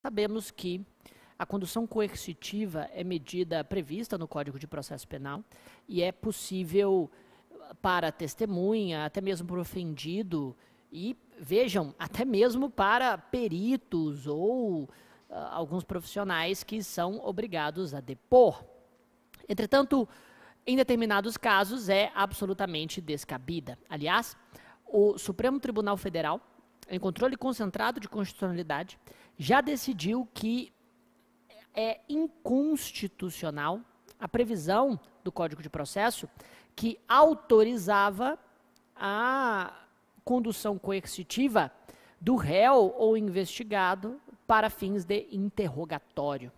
Sabemos que a condução coercitiva é medida prevista no Código de Processo Penal e é possível ah, para testemunha, até mesmo para ofendido, e vejam, até mesmo para peritos ou uh, alguns profissionais que são obrigados a depor. Entretanto, em determinados casos é absolutamente descabida. Aliás, o Supremo Tribunal Federal em controle concentrado de constitucionalidade, já decidiu que é inconstitucional a previsão do Código de Processo que autorizava a condução coercitiva do réu ou investigado para fins de interrogatório.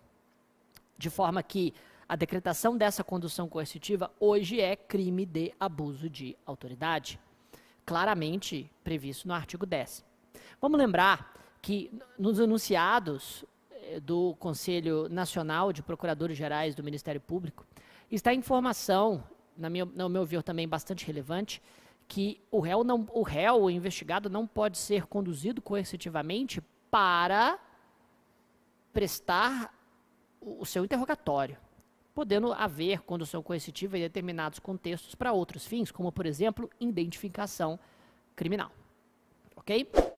De forma que a decretação dessa condução coercitiva hoje é crime de abuso de autoridade, claramente previsto no artigo 10. Vamos lembrar que nos anunciados eh, do Conselho Nacional de Procuradores Gerais do Ministério Público está informação, na minha, no meu ver também bastante relevante, que o réu, não, o réu, o investigado, não pode ser conduzido coercitivamente para prestar o seu interrogatório, podendo haver condução coercitiva em determinados contextos para outros fins, como, por exemplo, identificação criminal. Ok?